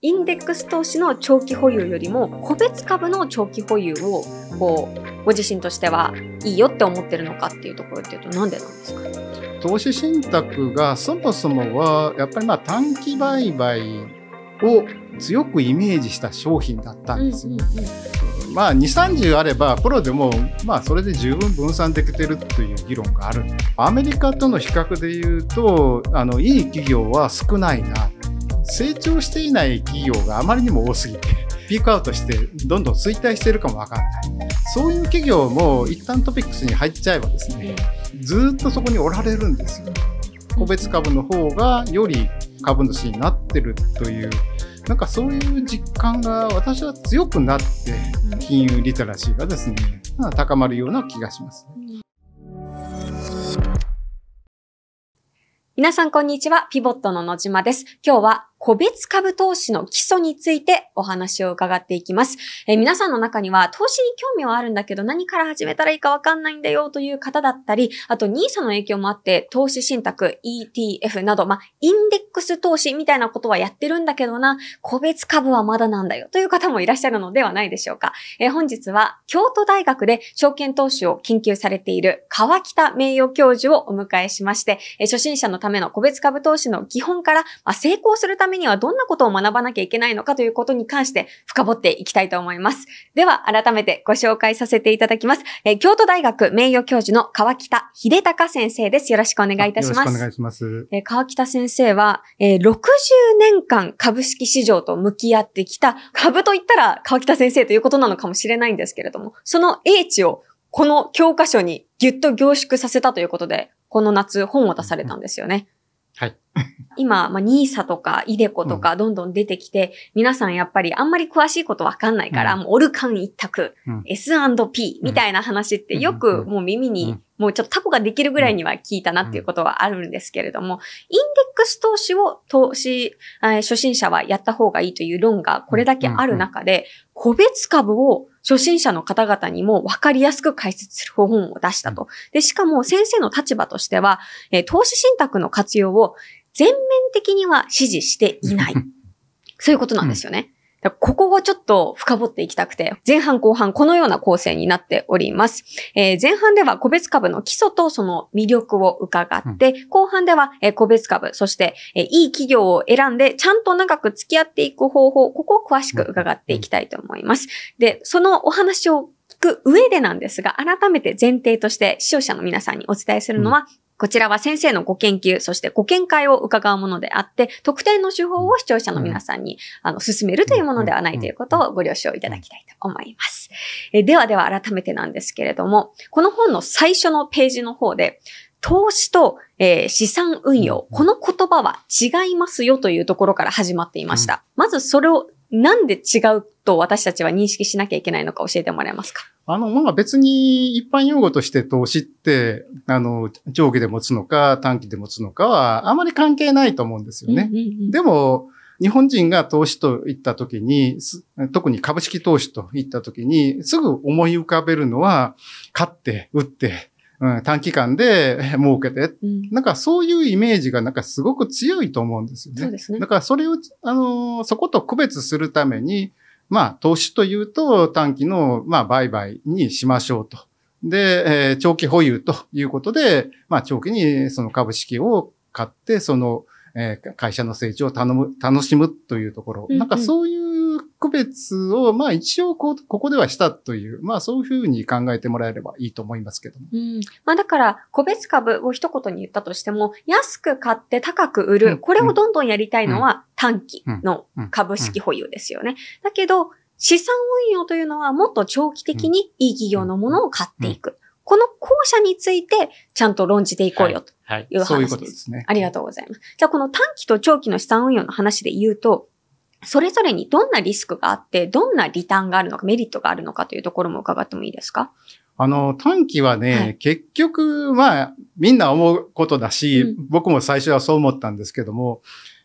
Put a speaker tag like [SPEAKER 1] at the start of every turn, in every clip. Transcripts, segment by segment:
[SPEAKER 1] インデックス投資の長期保有よりも個別株の長期保有をこうご自身としてはいいよって思ってるのかっていうところっていうとなんでなんですか
[SPEAKER 2] 投資信託がそもそもはやっぱりまあ短期売買を強くイメージした商品だったんですよ。まあ230あればプロでもまあそれで十分分散できてるという議論があるアメリカとの比較で言うとあのいい企業は少ないな成長していない企業があまりにも多すぎて、ピークアウトしてどんどん衰退してるかもわかんない。そういう企業も一旦トピックスに入っちゃえばですね、ずっとそこにおられるんですよ。個別株の方がより株主になってるという、なんかそういう実感が私は強くなって、金融リテラシーがですね、高まるような気がします。
[SPEAKER 1] 皆さんこんにちは。ピボットの野島です。今日は個別株投資の基礎についてお話を伺っていきます。えー、皆さんの中には投資に興味はあるんだけど何から始めたらいいかわかんないんだよという方だったり、あと NISA の影響もあって投資信託、ETF など、まあ、インデックス投資みたいなことはやってるんだけどな、個別株はまだなんだよという方もいらっしゃるのではないでしょうか。えー、本日は京都大学で証券投資を研究されている川北名誉教授をお迎えしまして、えー、初心者のための個別株投資の基本から、まあ、成功するためめにはどんなことを学ばなきゃいけないのかということに関して深掘っていきたいと思います。では、改めてご紹介させていただきます。えー、京都大学名誉教授の川北秀隆先生です。よろしくお願いいたします。よろしくお願いします。えー、川北先生は、えー、60年間株式市場と向き合ってきた、株といったら川北先生ということなのかもしれないんですけれども、その英知をこの教科書にぎゅっと凝縮させたということで、この夏本を出されたんですよね。うんはい。今、まあ、ニーサとか、イデコとか、どんどん出てきて、皆さんやっぱりあんまり詳しいことわかんないから、もうオルカン一択、S&P みたいな話ってよくもう耳に、もうちょっとタコができるぐらいには聞いたなっていうことはあるんですけれども、インデックス投資を投資、初心者はやった方がいいという論がこれだけある中で、個別株を初心者の方々にも分かりやすく解説する本を出したと。で、しかも先生の立場としては、えー、投資信託の活用を全面的には支持していない。そういうことなんですよね。ここをちょっと深掘っていきたくて、前半後半このような構成になっております。えー、前半では個別株の基礎とその魅力を伺って、うん、後半では、個別株、そして、えー、いい企業を選んで、ちゃんと長く付き合っていく方法、ここを詳しく伺っていきたいと思います。で、そのお話を聞く上でなんですが、改めて前提として視聴者の皆さんにお伝えするのは、うんこちらは先生のご研究、そしてご見解を伺うものであって、特定の手法を視聴者の皆さんに、あの、進めるというものではないということをご了承いただきたいと思います。えではでは改めてなんですけれども、この本の最初のページの方で、投資と、えー、資産運用、この言葉は違いますよというところから始まっていました。まずそれをなんで違うと私たちは認識しなきゃいけないのか教えてもらえますか
[SPEAKER 2] あの、まあ、別に一般用語として投資って、あの、長期で持つのか短期で持つのかはあまり関係ないと思うんですよね。でも、日本人が投資といったときに、特に株式投資といったときに、すぐ思い浮かべるのは、買って、売って、うん、短期間で儲けて、うん、なんかそういうイメージがなんかすごく強いと思うんですよね。そうですね。だからそれを、あの、そこと区別するために、まあ、投資というと短期の、まあ、売買にしましょうと。で、えー、長期保有ということで、まあ、長期にその株式を買って、その、えー、会社の成長を頼む、楽しむというところ。うんうん、なんかそういう区別を、まあ一応こここではしたという、まあそういうふうに考えてもらえればいいと思いますけども。
[SPEAKER 1] うん。まあだから、個別株を一言に言ったとしても、安く買って高く売る、うん、これをどんどんやりたいのは短期の株式保有ですよね。だけど、資産運用というのはもっと長期的にいい企業のものを買っていく。この後者についてちゃんと論じていこうよという話です。はいはい、そういうことですね。ありがとうございます。じゃあこの短期と長期の資産運用の話で言うと、それぞれにどんなリスクがあって、どんなリターンがあるのか、メリットがあるのかというところも伺ってもいいです
[SPEAKER 2] かあの、短期はね、はい、結局、まあ、みんな思うことだし、うん、僕も最初はそう思ったんですけども、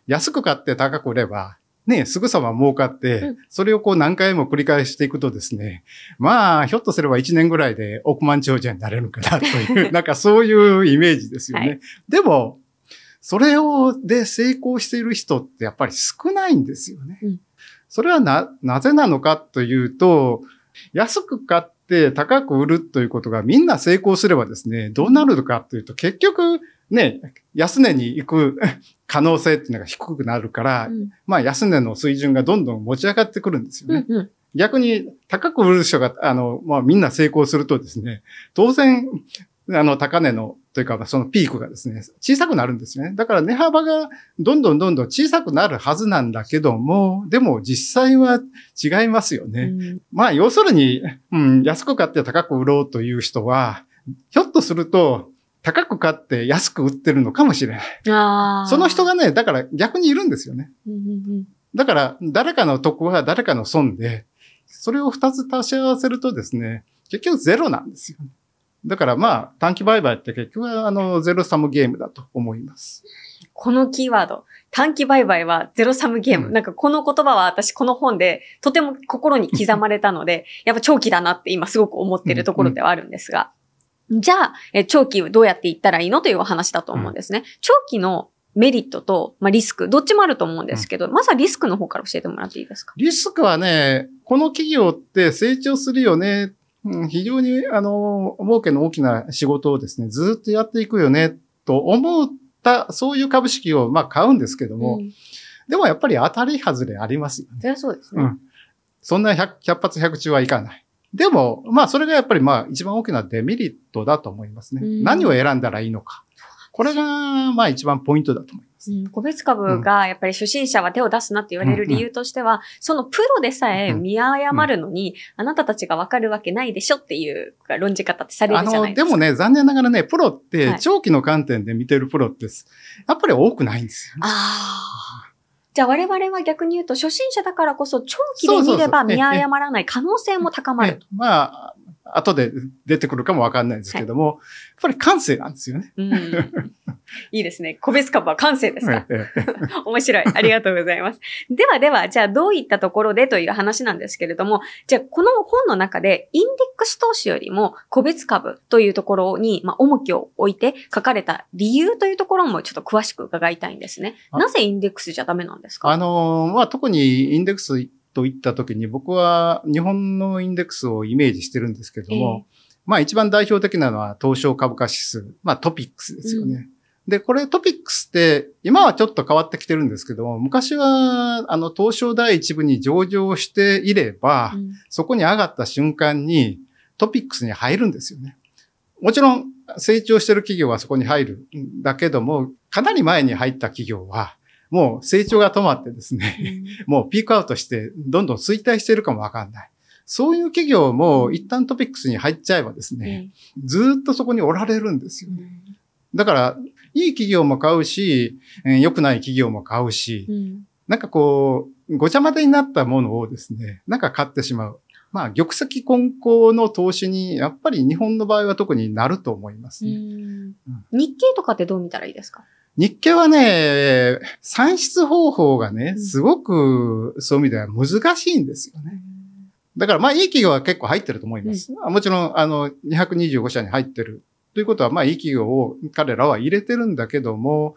[SPEAKER 2] 安く買って高く売れば、ね、すぐさま儲かって、うん、それをこう何回も繰り返していくとですね、まあ、ひょっとすれば1年ぐらいで億万長者になれるかなという、なんかそういうイメージですよね。はい、でも、それを、で成功している人ってやっぱり少ないんですよね。それはな、なぜなのかというと、安く買って高く売るということがみんな成功すればですね、どうなるのかというと結局ね、安値に行く可能性っていうのが低くなるから、うん、まあ安値の水準がどんどん持ち上がってくるんですよね。うんうん、逆に高く売る人が、あの、まあみんな成功するとですね、当然あの、高値の、というか、そのピークがですね、小さくなるんですね。だから値幅がどんどんどんどん小さくなるはずなんだけども、でも実際は違いますよね。うん、まあ、要するに、うん、安く買って高く売ろうという人は、ひょっとすると、高く買って安く売ってるのかもしれ
[SPEAKER 1] ない。そ
[SPEAKER 2] の人がね、だから逆にいるんですよね。だから、誰かの得は誰かの損で、それを二つ足し合わせるとですね、結局ゼロなんですよ、だからまあ、短期売買って結局は、あの、ゼロサムゲームだと思います。
[SPEAKER 1] このキーワード、短期売買はゼロサムゲーム。うん、なんかこの言葉は私この本でとても心に刻まれたので、やっぱ長期だなって今すごく思ってるところではあるんですが。うんうん、じゃあ、え長期どうやっていったらいいのというお話だと思うんですね。うん、長期のメリットと、まあ、リスク、どっちもあると思うんですけど、うん、まずはリスクの方から教えてもらっていいですか
[SPEAKER 2] リスクはね、この企業って成長するよねっうん、非常に、あの、儲けの大きな仕事をですね、ずっとやっていくよね、と思った、そういう株式を、まあ、買うんですけども、うん、でもやっぱり当たり外れありますよね。そりゃ
[SPEAKER 1] そうですね。うん。
[SPEAKER 2] そんな 100, 100発100中はいかない。でも、まあ、それがやっぱり、まあ、一番大きなデメリットだと思いますね。何を選んだらいいのか。これが、まあ、一番ポイントだと思います。
[SPEAKER 1] うん、個別株がやっぱり初心者は手を出すなって言われる理由としては、うん、そのプロでさえ見誤るのに、うん、あなたたちがわかるわけないでしょっていう論じ方ってされるじゃないですか。あの、でも
[SPEAKER 2] ね、残念ながらね、プロって、長期の観点で見てるプロって、やっぱり多くないんですよ、ね、あ
[SPEAKER 1] あ。じゃあ我々は逆に言うと、初心者だからこそ長期で見れば見誤らない可能性も高
[SPEAKER 2] まると。そうそうそうまあ、後で出てくるかもわかんないですけども、はい、やっぱり感性なんですよね。
[SPEAKER 1] いいですね。個別株は感性ですか。面白い。ありがとうございます。ではでは、じゃあどういったところでという話なんですけれども、じゃあこの本の中でインデックス投資よりも個別株というところに、まあ、重きを置いて書かれた理由というところもちょっと詳しく伺いたいんですね。なぜインデックスじゃダメなんです
[SPEAKER 2] かあの、まあ、特にインデックスといったときに僕は日本のインデックスをイメージしてるんですけども、えー、まあ一番代表的なのは東証株価指数、まあトピックスですよね。うん、で、これトピックスって今はちょっと変わってきてるんですけども、昔はあの東証第一部に上場していれば、うん、そこに上がった瞬間にトピックスに入るんですよね。もちろん成長してる企業はそこに入るんだけども、かなり前に入った企業は、もう成長が止まってですね、もうピークアウトして、どんどん衰退してるかもわかんない。そういう企業も一旦トピックスに入っちゃえばですね、ずっとそこにおられるんですよね。だから、いい企業も買うし、良くない企業も買うし、うん、なんかこう、ごちゃ混ぜになったものをですね、なんか買ってしまう。まあ、玉石混交の投資に、やっぱり日本の場合は特になると思いますね、うん、
[SPEAKER 1] 日経とかってどう見たらいいで
[SPEAKER 2] すか日経はね、算出方法がね、すごく、そういう意味では難しいんですよね。だから、まあ、いい企業は結構入ってると思います。うん、もちろん、あの、225社に入ってる。ということは、まあ、いい企業を彼らは入れてるんだけども、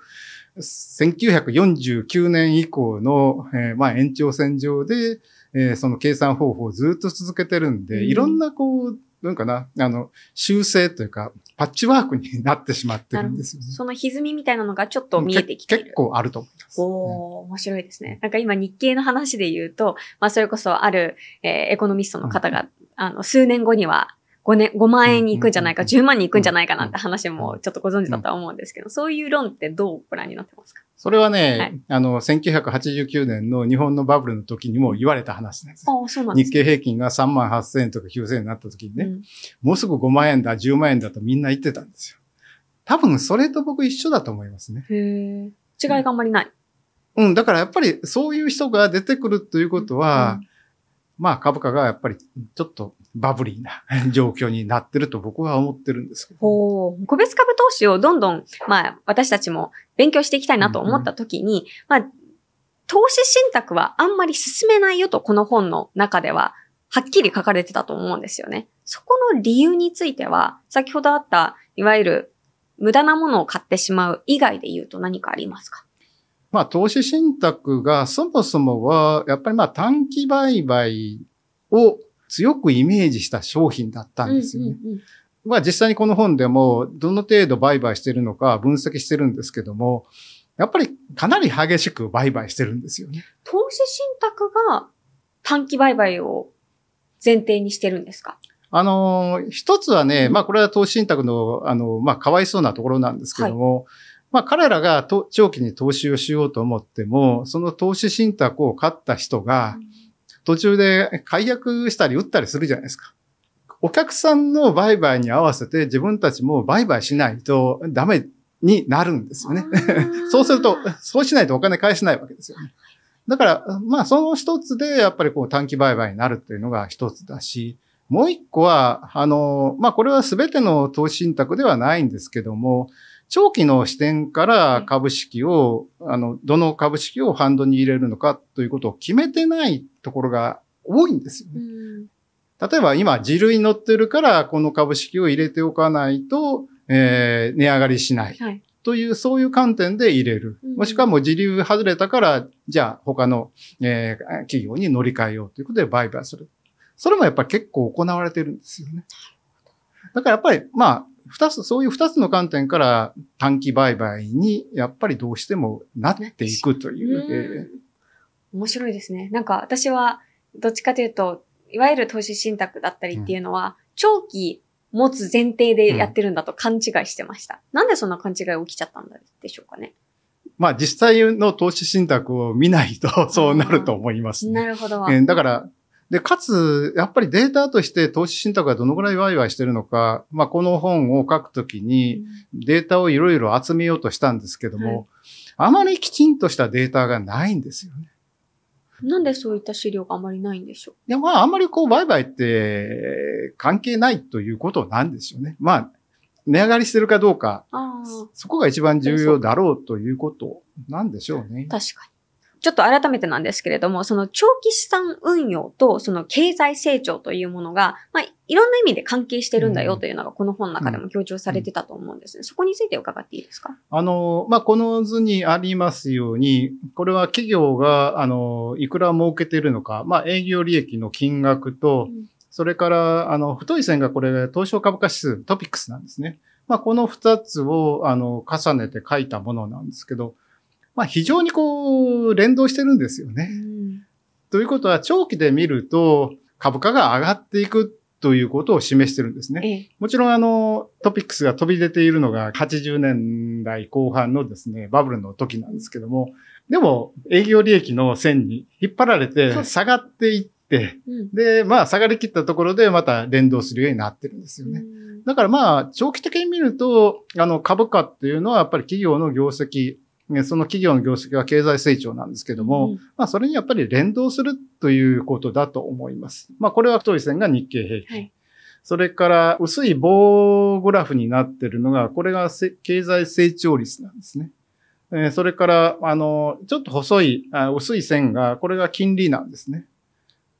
[SPEAKER 2] 1949年以降の、えー、まあ、延長線上で、えー、その計算方法をずっと続けてるんで、うん、いろんな、こう、なんかな、あの、修正というか、パッチワークになってしまってるんですよね。
[SPEAKER 1] その歪みみたいなのがちょっと見えてき
[SPEAKER 2] て結構あると思い
[SPEAKER 1] ます、お面白いですね。なんか今日経の話で言うと、まあそれこそある、えー、エコノミストの方が、うん、あの、数年後には、5年、5万円に行くんじゃないか、10万に行くんじゃないかなんて話もちょっとご存知だとは思うんですけど、そういう論ってどうご覧になってますか
[SPEAKER 2] それはね、はい、あの、1989年の日本のバブルの時にも言われた話です。
[SPEAKER 1] あそうなんです、ね、日経
[SPEAKER 2] 平均が3万8000円とか9000円になった時にね、うん、もうすぐ5万円だ、10万円だとみんな言ってたんですよ。多分それと僕一緒だと思いますね。
[SPEAKER 1] へ違いがあんまりない。
[SPEAKER 2] うん、だからやっぱりそういう人が出てくるということは、うんまあ株価がやっぱりちょっとバブリーな 状況になってると僕は思ってるんですけど。
[SPEAKER 1] 個別株投資をどんどん、まあ、私たちも勉強していきたいなと思ったときに、うんうん、まあ、投資信託はあんまり進めないよと、この本の中では、はっきり書かれてたと思うんですよね。そこの理由については、先ほどあった、いわゆる無駄なものを買ってしまう以外で言うと何かありますか
[SPEAKER 2] まあ、投資信託がそもそもは、やっぱりまあ短期売買を強くイメージした商品だったんですよね。うんうんうんまあ実際にこの本でもどの程度売買してるのか分析してるんですけども、やっぱりかなり激しく売買してるんですよね。
[SPEAKER 1] 投資信託が短期売買を前提にしてるんですか
[SPEAKER 2] あの、一つはね、まあこれは投資信託の、あの、まあかわいそうなところなんですけども、はい、まあ彼らが長期に投資をしようと思っても、その投資信託を買った人が、うん途中で解約したり売ったりするじゃないですか。お客さんの売買に合わせて自分たちも売買しないとダメになるんですよね。そうすると、そうしないとお金返せないわけですよね。だから、まあその一つでやっぱりこう短期売買になるっていうのが一つだし、もう一個は、あの、まあこれは全ての投資信託ではないんですけども、長期の視点から株式を、あの、どの株式をファンドに入れるのかということを決めてないところが多いんですよね。うん、例えば今、自類に乗ってるから、この株式を入れておかないと、えー、値上がりしない。はいという、そういう観点で入れる。もしくはもう自流外れたから、じゃあ他の、えー、企業に乗り換えようということで売買する。それもやっぱり結構行われてるんですよね。だからやっぱり、まあ、二つ、そういう二つの観点から短期売買にやっぱりどうしてもなっていくという、
[SPEAKER 1] 面白いですね。なんか私は、どっちかというと、いわゆる投資信託だったりっていうのは、長期持つ前提でやってるんだと勘違いしてました。うん、なんでそんな勘違い起きちゃったんで
[SPEAKER 2] しょうかね。まあ実際の投資信託を見ないとそうなると思います、ね、
[SPEAKER 1] なるほど。えー、だか
[SPEAKER 2] ら、で、かつ、やっぱりデータとして投資信託がどのぐらいワイワイしてるのか、まあこの本を書くときにデータをいろいろ集めようとしたんですけども、うんあまりきちんとしたデータがないんですよね。
[SPEAKER 1] なんでそういった資料があまりないんでしょう
[SPEAKER 2] いや、まあ、あんまりこう、売買って関係ないということなんですよね。まあ、値上がりしてるかどうか、そこが一番重要だろうということなんでしょうね。
[SPEAKER 1] 確かに。ちょっと改めてなんですけれども、その長期資産運用とその経済成長というものが、まあ、いろんな意味で関係してるんだよというのが、この本の中でも強調されてたと思うんですね。そこについて伺っていいですか
[SPEAKER 2] あの、まあ、この図にありますように、これは企業が、あの、いくら儲けてるのか、まあ、営業利益の金額と、うんそれから、あの、太い線がこれ、東証株価指数、トピックスなんですね。まあ、この二つを、あの、重ねて書いたものなんですけど、まあ、非常にこう、連動してるんですよね。うん、ということは、長期で見ると、株価が上がっていくということを示してるんですね。もちろん、あの、トピックスが飛び出ているのが80年代後半のですね、バブルの時なんですけども、でも、営業利益の線に引っ張られて、下がっていって、で、まあ、下がりきったところでまた連動するようになってるんですよね。だからまあ、長期的に見ると、あの、株価っていうのはやっぱり企業の業績、その企業の業績は経済成長なんですけども、うん、まあそれにやっぱり連動するということだと思います。まあこれは太い線が日経平均。はい、それから薄い棒グラフになってるのが、これが経済成長率なんですね。えそれから、あの、ちょっと細い、あ薄い線が、これが金利なんですね。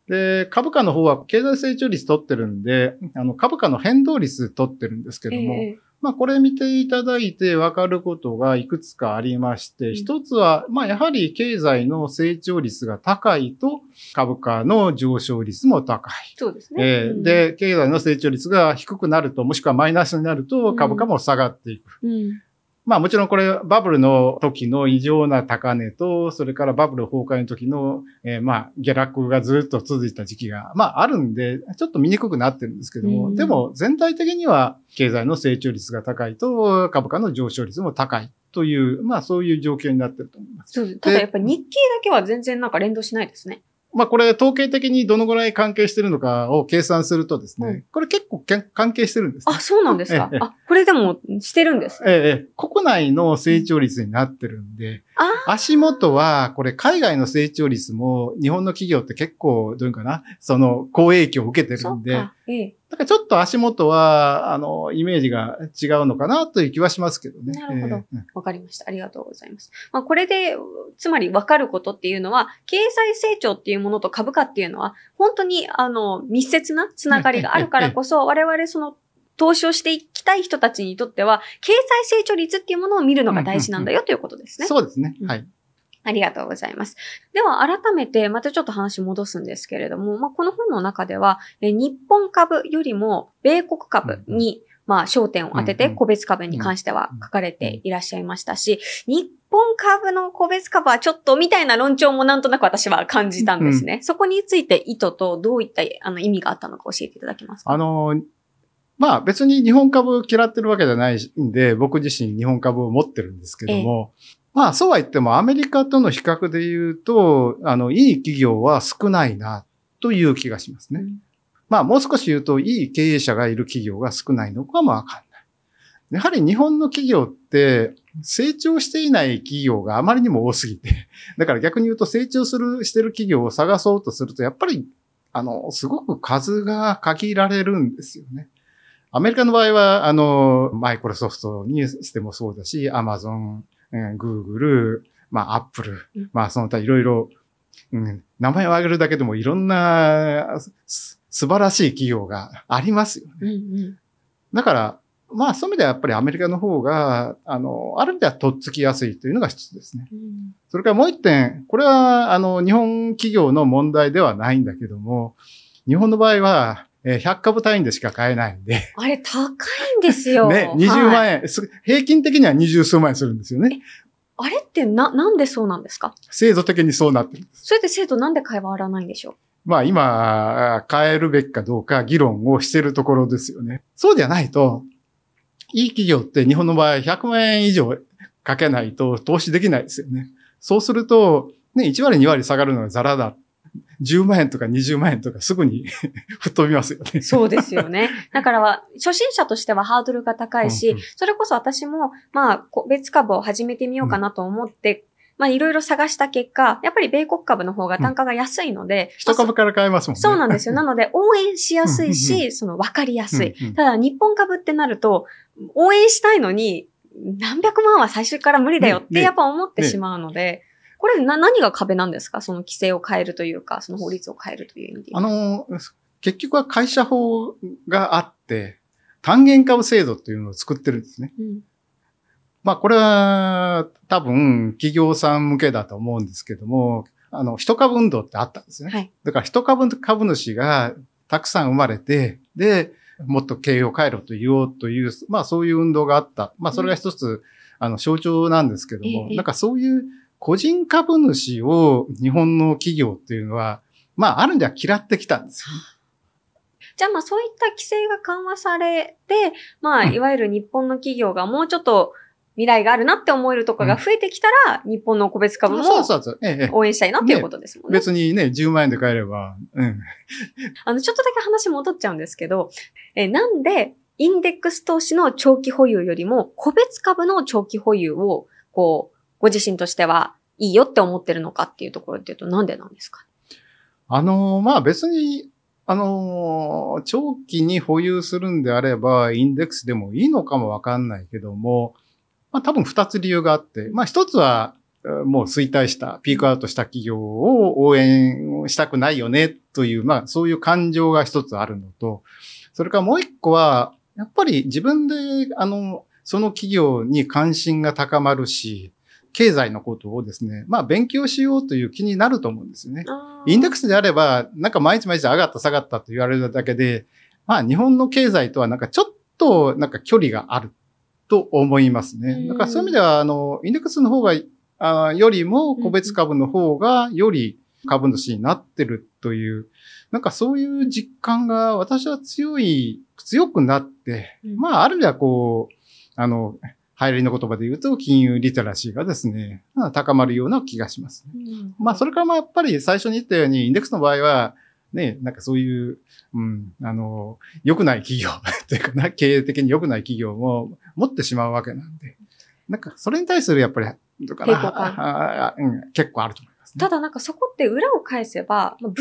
[SPEAKER 2] で、株価の方は経済成長率取ってるんで、あの、株価の変動率取ってるんですけども、えーまあ、これ見ていただいてわかることがいくつかありまして、一つは、まあ、やはり経済の成長率が高いと、株価の上昇率も高い。そうですね。で、経済の成長率が低くなると、もしくはマイナスになると、株価も下がっていく。うんまあもちろんこれバブルの時の異常な高値と、それからバブル崩壊の時の、えー、まあ下落がずっと続いた時期が、まああるんで、ちょっと見にくくなってるんですけども、でも全体的には経済の成長率が高いと、株価の上昇率も高いという、まあそういう状況になってると思います。
[SPEAKER 1] そうただやっぱり日経だけは全然なんか連動しないですね。
[SPEAKER 2] まあこれ統計的にどのぐらい関係してるのかを計算するとですね、うん、これ結構関係してるんです、ね、あ、
[SPEAKER 1] そうなんですか、ええ、あ、これでもしてるんで
[SPEAKER 2] す、ね、ええ、国内の成長率になってるんで、足元はこれ海外の成長率も日本の企業って結構どういうかな、その好影響を受けてるんで、ええ、だからちょっと足元は、あの、イメージが違うのかなという気はしますけどね。なるほど。わ、えー、かりました。ありがとうございます。
[SPEAKER 1] まあ、これで、つまりわかることっていうのは、経済成長っていうものと株価っていうのは、本当に、あの、密接なつながりがあるからこそ、我々その、投資をしていきたい人たちにとっては、経済成長率っていうものを見るのが大事なんだよということで
[SPEAKER 2] すね。そうですね。はい。
[SPEAKER 1] ありがとうございます。では、改めて、またちょっと話戻すんですけれども、まあ、この本の中では、日本株よりも米国株に、まあ、焦点を当てて、個別株に関しては書かれていらっしゃいましたし、日本株の個別株はちょっとみたいな論調もなんとなく私は感じたんですね。うん、そこについて意図とどういったあの意味があったのか教えていただけますかあ
[SPEAKER 2] の、まあ別に日本株嫌ってるわけじゃないんで、僕自身日本株を持ってるんですけども、ええまあ、そうは言ってもアメリカとの比較で言うと、あの、いい企業は少ないな、という気がしますね。まあ、もう少し言うと、いい経営者がいる企業が少ないのかもわかんない。やはり日本の企業って、成長していない企業があまりにも多すぎて、だから逆に言うと成長する、してる企業を探そうとすると、やっぱり、あの、すごく数が限られるんですよね。アメリカの場合は、あの、マイクロソフトにしてもそうだし、アマゾン、うん、Google、まあ Apple、まあその他いろいろ、うん、名前を挙げるだけでもいろんな素晴らしい企業がありますよね。うんうん、だから、まあそういう意味ではやっぱりアメリカの方が、あの、ある意味ではとっつきやすいというのが一つですね。うん、それからもう一点、これはあの、日本企業の問題ではないんだけども、日本の場合は、え百100株単位でしか買えないんで。
[SPEAKER 1] あれ高いんですよ。ね、20万円、
[SPEAKER 2] はい、平均的には二十数万円するんですよね。
[SPEAKER 1] あれってな、なんでそうなんですか
[SPEAKER 2] 制度的にそうなってるんで
[SPEAKER 1] す。それって制度なんで買変わらないんでしょ
[SPEAKER 2] うまあ今、変えるべきかどうか議論をしてるところですよね。そうじゃないと、いい企業って日本の場合100万円以上かけないと投資できないですよね。そうすると、ね、1割2割下がるのがザラだっ10万円とか20万円とかすぐに 吹っ飛びますよね。そうですよ
[SPEAKER 1] ね。だからは、初心者としてはハードルが高いし、うんうん、それこそ私も、まあ、別株を始めてみようかなと思って、うんまあいろいろ探した結果、やっぱり米国株の方が単価が安いので。一、うん、
[SPEAKER 2] 株から買えますもんね。そうなんで
[SPEAKER 1] すよ。なので応援しやすいし、うんうんその分かりやすい、うんうん。ただ日本株ってなると、応援したいのに、何百万は最初から無理だよってやっぱ思ってしまうので。ねねこれな、何が壁なんですかその規制を変えるというか、その法律を変えるという意味で。
[SPEAKER 2] あの、結局は会社法があって、単元株制度っていうのを作ってるんですね。うん、まあこれは多分企業さん向けだと思うんですけども、あの、一株運動ってあったんですね。はい、だから一株株主がたくさん生まれて、で、もっと経営を変えろと言おうという、まあそういう運動があった。まあそれが一つ、うん、あの、象徴なんですけども、ええ、なんかそういう個人株主を日本の企業っていうのは、まあ、あるんじゃ嫌ってきたんですよ、
[SPEAKER 1] じゃあまあそういった規制が緩和されて、まあいわゆる日本の企業がもうちょっと未来があるなって思えるとかが増えてきたら、うん、日本の個別株も応援したいなっていうことです
[SPEAKER 2] もんね。ね別にね、10万円で買えれば、うん。
[SPEAKER 1] あの、ちょっとだけ話戻っちゃうんですけど、えなんでインデックス投資の長期保有よりも個別株の長期保有をこう、ご自身としてはいいよって思ってるのかっていうところっていうと、なんでなんですか
[SPEAKER 2] あの、まあ別に、あの、長期に保有するんであれば、インデックスでもいいのかもわかんないけども、まあ多分二つ理由があって、まあ一つは、もう衰退した、ピークアウトした企業を応援したくないよねという、まあそういう感情が一つあるのと、それからもう一個は、やっぱり自分で、あの、その企業に関心が高まるし、経済のことをですね、まあ勉強しようという気になると思うんですよね。インデックスであれば、なんか毎日毎日上がった下がったと言われるだけで、まあ日本の経済とはなんかちょっとなんか距離があると思いますね。だからそういう意味では、あの、インデックスの方が、あよりも個別株の方がより株主になってるという、なんかそういう実感が私は強い、強くなって、まあある意味ではこう、あの、流行りの言葉で言うと、金融リテラシーがですね、高まるような気がします、うん、まあ、それからまあ、やっぱり最初に言ったように、インデックスの場合は、ね、なんかそういう、うん、あの、良くない企業 というかな、経営的に良くない企業も持ってしまうわけなんで、なんかそれに対するやっぱり、どかあ、うん、結構あると思います。た
[SPEAKER 1] だなんかそこって裏を返せば、分散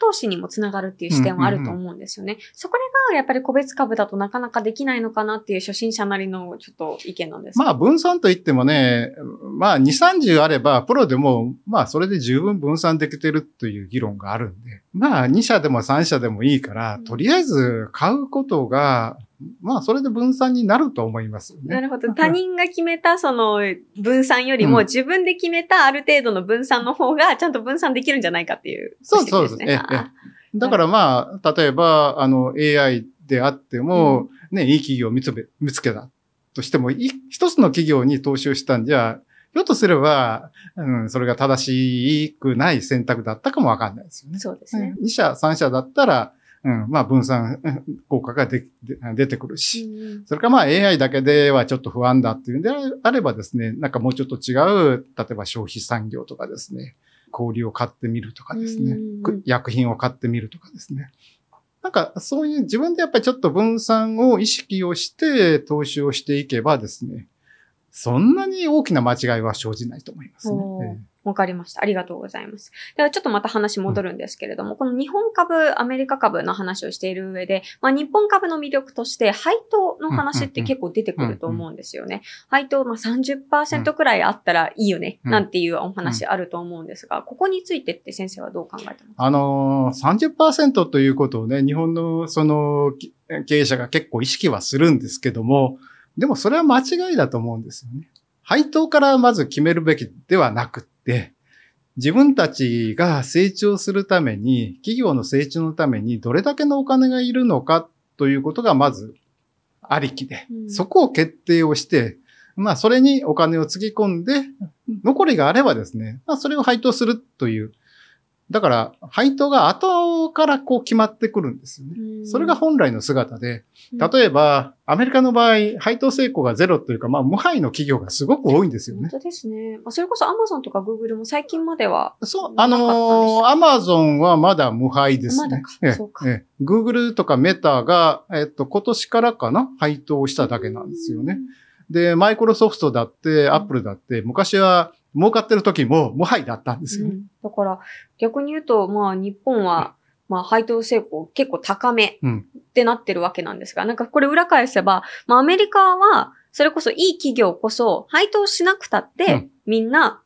[SPEAKER 1] 投資にもつながるっていう視点はあると思うんですよね。そこがやっぱり個別株だとなかなかできないのかなっていう初心者なりのちょっと意見なんです
[SPEAKER 2] まあ分散といってもね、まあ2、30あればプロでもまあそれで十分分散できてるという議論があるんで、まあ2社でも3社でもいいから、とりあえず買うことがまあ、それで分散になると思います、ね、なる
[SPEAKER 1] ほど。他人が決めた、その、分散よりも、自分で決めたある程度の分散の方が、ちゃんと分散できるんじゃないかっていう、ね、
[SPEAKER 2] そうそうですね。だからまあ、例えば、あの、AI であっても、うん、ね、いい企業を見つけ見つけたとしても、一つの企業に投資をしたんじゃ、ひょっとすれば、うん、それが正しくない選択だったかもわかんないですよね。そうですね。2社、3社だったら、うん、まあ分散 効果がで出てくるし、うん、それからまあ AI だけではちょっと不安だっていうんであればですね、なんかもうちょっと違う、例えば消費産業とかですね、氷を買ってみるとかですね、うん、薬品を買ってみるとかですね。なんかそういう自分でやっぱりちょっと分散を意識をして投資をしていけばですね、そんなに大きな間違いは生じないと思いますね。
[SPEAKER 1] わかりました。ありがとうございます。ではちょっとまた話戻るんですけれども、うん、この日本株、アメリカ株の話をしている上で、まあ、日本株の魅力として、配当の話って結構出てくると思うんですよね。配当、まあ30%くらいあったらいいよね、なんていうお話あると思うんですが、ここについてって先生はどう考えてますか
[SPEAKER 2] あのー、30%ということをね、日本のその経営者が結構意識はするんですけども、でもそれは間違いだと思うんですよね。配当からまず決めるべきではなく、自分たちが成長するために、企業の成長のためにどれだけのお金がいるのかということがまずありきで、そこを決定をして、まあそれにお金をつぎ込んで、残りがあればですね、まあそれを配当するというだから、配当が後からこう決まってくるんですよね。それが本来の姿で、例えば、アメリカの場合、配当成功がゼロというか、まあ、無敗の企業がすごく多いんですよね。
[SPEAKER 1] 本当ですね。それこそアマゾンとかグーグルも最近まではそう、あの
[SPEAKER 2] アマゾンはまだ無敗ですね。まだか。ええグーグルとかメタが、えっと、今年からかな、配当をしただけなんですよね。で、マイクロソフトだって、アップルだって、昔は、儲かってる時も無敗だったんですよね、うん。
[SPEAKER 1] だから、逆に言うと、まあ、日本は、まあ、配当成功結構高めってなってるわけなんですが、うん、なんかこれ裏返せば、まあ、アメリカは、それこそいい企業こそ、配当しなくたって、みんな、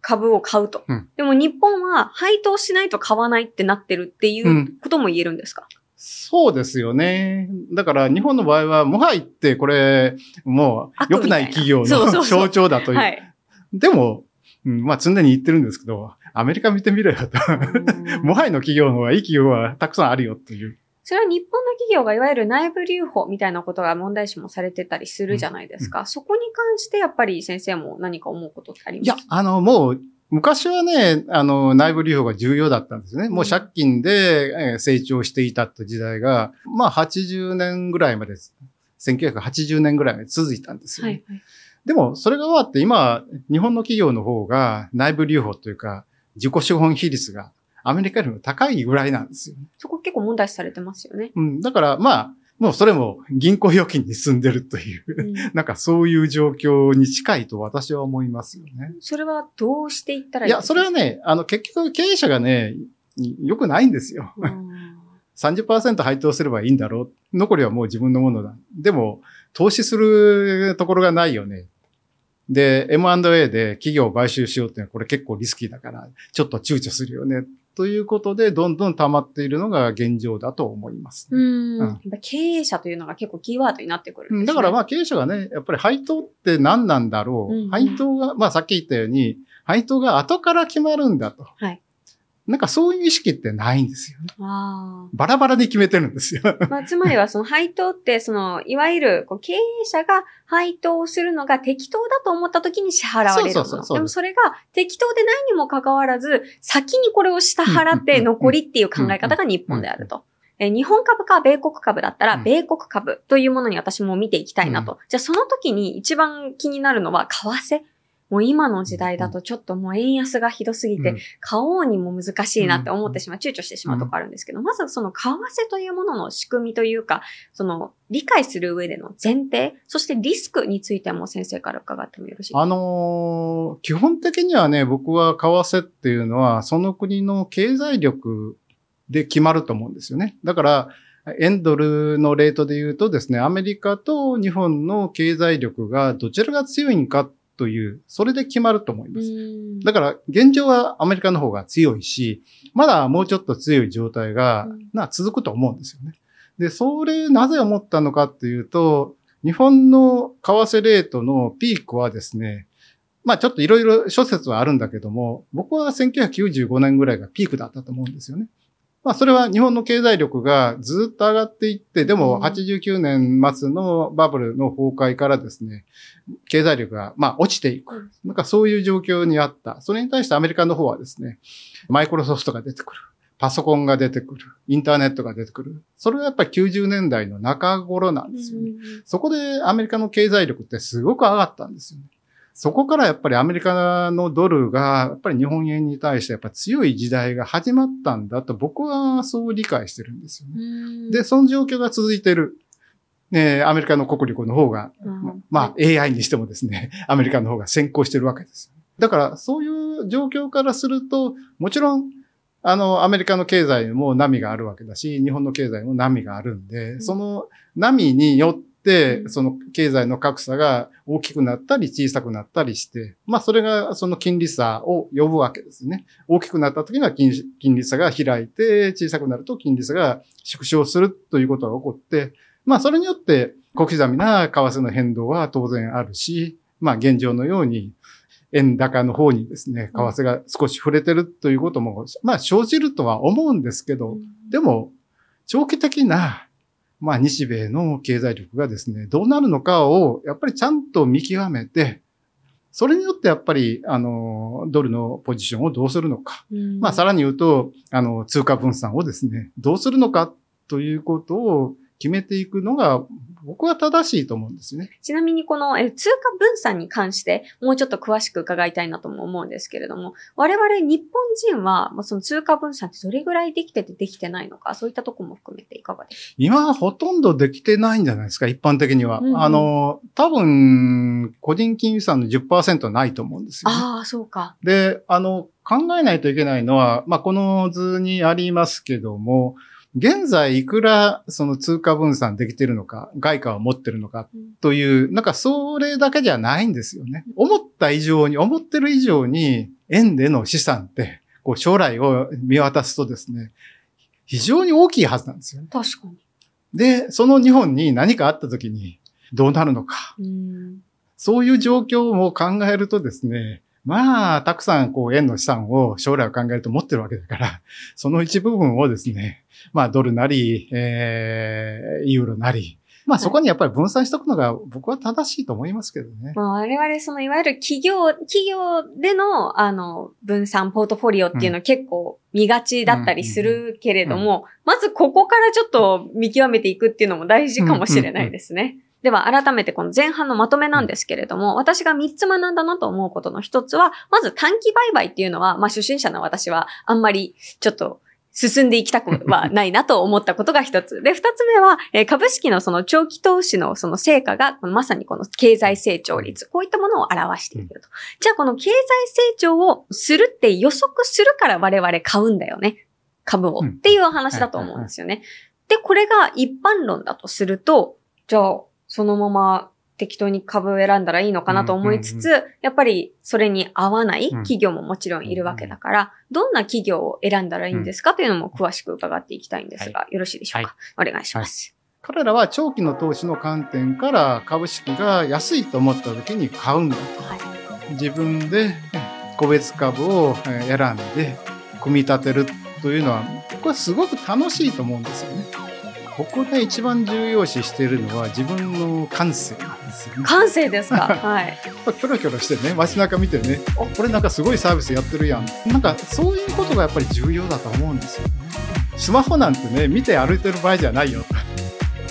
[SPEAKER 1] 株を買うと、うん、でも日本は配当しないと買わないってなってるっていうことも言えるんですか、
[SPEAKER 2] そうですよね。だから日本の場合は、もはってこれ、もう良くない企業の象徴だという、はい、でも、うん、まあ常に言ってるんですけど、アメリカ見てみろよと。もはやの企業の方がいい企業はたくさんあるよっていう。
[SPEAKER 1] それは日本の企業がいわゆる内部留保みたいなことが問題視もされてたりするじゃないですか。うんうん、そこに関してやっぱり先生も何か思うこ
[SPEAKER 2] とってありますかいや、あの、もう昔はね、あの、内部留保が重要だったんですね。もう借金で成長していたって時代が、まあ80年ぐらいまで、1980年ぐらいまで続いたんですよ、ね。はいはいでも、それが終わって今、日本の企業の方が内部留保というか、自己資本比率がアメリカよりも高いぐらいなんですよ、
[SPEAKER 1] そこ結構問題視されてますよね。
[SPEAKER 2] うん。だから、まあ、もうそれも銀行預金に住んでるという、うん、なんかそういう状況に近いと私は思いますよね。
[SPEAKER 1] それはどうしていったらいいですか
[SPEAKER 2] いや、それはね、あの結局経営者がね、良くないんですよ。30% 配当すればいいんだろう。残りはもう自分のものだ。でも、投資するところがないよね。で、M&A で企業を買収しようっていうのはこれ結構リスキーだから、ちょっと躊躇するよね。ということで、どんどん溜まっているのが現状だと思います、
[SPEAKER 1] ね。うん。経営者というのが結構キーワードになってくる、ね、だから
[SPEAKER 2] まあ経営者がね、やっぱり配当って何なんだろう。うん、配当が、まあさっき言ったように、配当が後から決まるんだと。はい。なんかそういう意識ってないんですよね。あバラバラで決めてるんですよ。
[SPEAKER 1] まあ、つまりはその配当って、その、いわゆるこう経営者が配当をするのが適当だと思った時に支払われるそうそうそうでもそれが適当でないにもかかわらず、先にこれを下払って残りっていう考え方が日本であると。え日本株か米国株だったら、米国株というものに私も見ていきたいなと。うん、じゃあその時に一番気になるのは、為替。もう今の時代だとちょっともう円安がひどすぎて、買おうにも難しいなって思ってしまう、躊躇してしまうとこあるんですけど、まずその為替というものの仕組みというか、その理解する上での前提、そしてリスクについても先生から伺ってもよろ
[SPEAKER 2] しいですかあのー、基本的にはね、僕は為替っていうのは、その国の経済力で決まると思うんですよね。だから、エンドルのレートで言うとですね、アメリカと日本の経済力がどちらが強いんかという、それで決まると思います。だから、現状はアメリカの方が強いし、まだもうちょっと強い状態が、な、続くと思うんですよね。で、それ、なぜ思ったのかっていうと、日本の為替レートのピークはですね、まあちょっといろいろ諸説はあるんだけども、僕は1995年ぐらいがピークだったと思うんですよね。まあ、それは日本の経済力がずっと上がっていって、でも89年末のバブルの崩壊からですね、経済力が、まあ、落ちていく。なんかそういう状況にあった。それに対してアメリカの方はですね、マイクロソフトが出てくる。パソコンが出てくる。インターネットが出てくる。それはやっぱり90年代の中頃なんですよね。そこでアメリカの経済力ってすごく上がったんですよね。そこからやっぱりアメリカのドルが、やっぱり日本円に対してやっぱ強い時代が始まったんだと僕はそう理解してるんですよね。で、その状況が続いてる。ね、アメリカの国力の方が、うん、まあ AI にしてもですね、アメリカの方が先行してるわけです。だからそういう状況からすると、もちろん、あの、アメリカの経済も波があるわけだし、日本の経済も波があるんで、その波によって、その経済の格差が大きくなったり小さくなったりして、まあそれがその金利差を呼ぶわけですね。大きくなった時には金利差が開いて、小さくなると金利差が縮小するということが起こって、まあそれによって小刻みな為替の変動は当然あるし、まあ現状のように円高の方にですね、為替が少し触れてるということも、まあ生じるとは思うんですけど、でも長期的なまあ、日米の経済力がですね、どうなるのかを、やっぱりちゃんと見極めて、それによってやっぱり、あの、ドルのポジションをどうするのか。まあ、さらに言うと、あの、通貨分散をですね、どうするのかということを決めていくのが、僕は正しいと思うんですね。
[SPEAKER 1] ちなみにこのえ通貨分散に関してもうちょっと詳しく伺いたいなとも思うんですけれども、我々日本人はその通貨分散ってどれぐらいできててできてないのか、そういったとこも含めていかがです
[SPEAKER 2] か今はほとんどできてないんじゃないですか、一般的には。うんあの、多分、個人金融産の10%ないと思うんですよ、ね、
[SPEAKER 1] ああ、そうか。
[SPEAKER 2] で、あの、考えないといけないのは、まあ、この図にありますけども、現在いくらその通貨分散できてるのか、外貨を持ってるのかという、なんかそれだけじゃないんですよね。思った以上に、思ってる以上に、円での資産って、こう将来を見渡すとですね、非常に大きいはずなんですよね。確かに。で、その日本に何かあった時にどうなるのか。そういう状況も考えるとですね、まあ、たくさん、こう、円の資産を将来を考えると持ってるわけだから、その一部分をですね、まあ、ドルなり、えー、ユーロなり、まあそこにやっぱり分散しとくのが僕は正しいと思いますけどね。
[SPEAKER 1] まあ我々そのいわゆる企業、企業でのあの分散ポートフォリオっていうのは結構見がちだったりするけれども、まずここからちょっと見極めていくっていうのも大事かもしれないですね。うんうんうんでは改めてこの前半のまとめなんですけれども、私が3つ学んだなと思うことの1つは、まず短期売買っていうのは、まあ初心者の私はあんまりちょっと進んでいきたくはないなと思ったことが一つ。で、二つ目は、えー、株式のその長期投資のその成果が、まさにこの経済成長率、こういったものを表していると。じゃあこの経済成長をするって予測するから我々買うんだよね。株を。っていう話だと思うんですよね。で、これが一般論だとすると、じゃあ、そのまま適当に株を選んだらいいのかなと思いつつ、うんうんうん、やっぱりそれに合わない企業ももちろんいるわけだから、うんどんな企業を選んだらいいんですかというのも詳しく伺っていきたいんですが、
[SPEAKER 2] はい、よろしいでしょうか、はい、お願いします、はい。彼らは長期の投資の観点から株式が安いと思った時に買うんだと。自分で個別株を選んで組み立てるというのは、これすごく楽しいと思うんですよね。ここで一番重要視しているのは自分の感性なんですよね。感
[SPEAKER 1] 性ですか。はい。
[SPEAKER 2] キョロキョロしてね、街中見てね、あ、これなんかすごいサービスやってるやん。なんかそういうことがやっぱり重要だと思うんですよ、ね。スマホなんてね、見て歩いてる場合じゃないよ。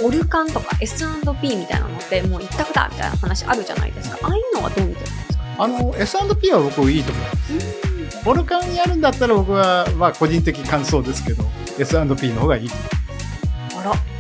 [SPEAKER 1] オルカンとか S&P みたいなのってもう一択だみたいな話あるじゃないですか。ああいうのはどう
[SPEAKER 2] 見てるんですか。あの S&P は僕いいと思います。オルカンやるんだったら僕はまあ個人的感想ですけど、S&P の方がいいと思います。
[SPEAKER 1] ろ